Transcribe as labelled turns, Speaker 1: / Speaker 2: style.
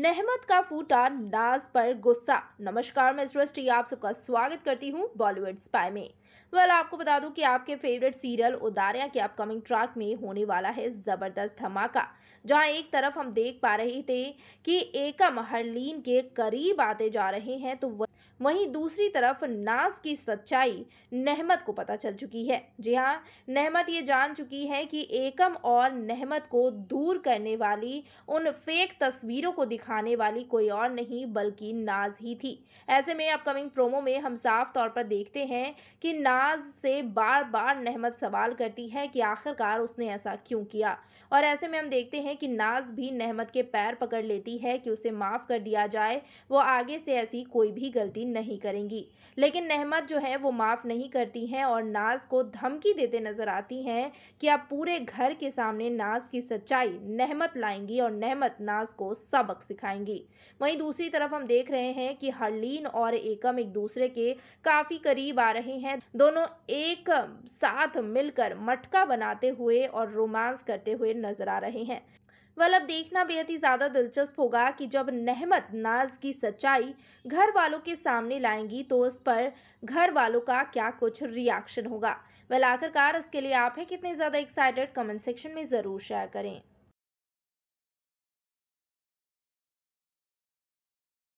Speaker 1: नहमत का फूटा नाज पर गुस्सा नमस्कार मैं सृष्टि आप सबका स्वागत करती हूँ बॉलीवुड स्पाई में वेल आपको बता दूं कि आपके फेवरेट सीरियल उदारिया के अपकमिंग ट्रैक में होने वाला है ज़बरदस्त धमाका जहां एक तरफ हम देख पा रहे थे कि एकम हरलीन के करीब आते जा रहे हैं तो वहीं दूसरी तरफ नाज की सच्चाई नहमत को पता चल चुकी है जी हाँ नहमत ये जान चुकी है कि एकम और नहमत को दूर करने वाली उन फेक तस्वीरों को दिखा दिखाने वाली कोई और नहीं बल्कि नाज ही थी ऐसे में अपकमिंग प्रोमो में हम साफ तौर पर देखते हैं कि नाज से बार बार नहमत सवाल करती है कि आखिरकार उसने ऐसा क्यों किया और ऐसे में हम देखते हैं कि नाज भी नहमत के पैर पकड़ लेती है कि उसे माफ़ कर दिया जाए वो आगे से ऐसी कोई भी गलती नहीं करेंगी लेकिन नहमत जो है वो माफ़ नहीं करती हैं और नाज को धमकी देते नज़र आती हैं कि आप पूरे घर के सामने नाज की सच्चाई नहमत लाएंगी और नहमत नाज को सबक सिखा सिखाएंगी वहीं दूसरी तरफ हम देख रहे हैं कि हरलीन और एकम एक दूसरे के काफ़ी करीब आ रहे हैं दोनों एक साथ मिलकर मटका बनाते हुए और रोमांस करते हुए नजर आ रहे हैं वल अब देखना बेहद ही ज़्यादा दिलचस्प होगा कि जब नहमत नाज की सच्चाई घर वालों के सामने लाएंगी तो उस पर घर वालों का क्या कुछ रिएक्शन होगा वह आखिरकार इसके लिए आप हैं कितने ज़्यादा एक्साइटेड कमेंट सेक्शन में ज़रूर शेयर करें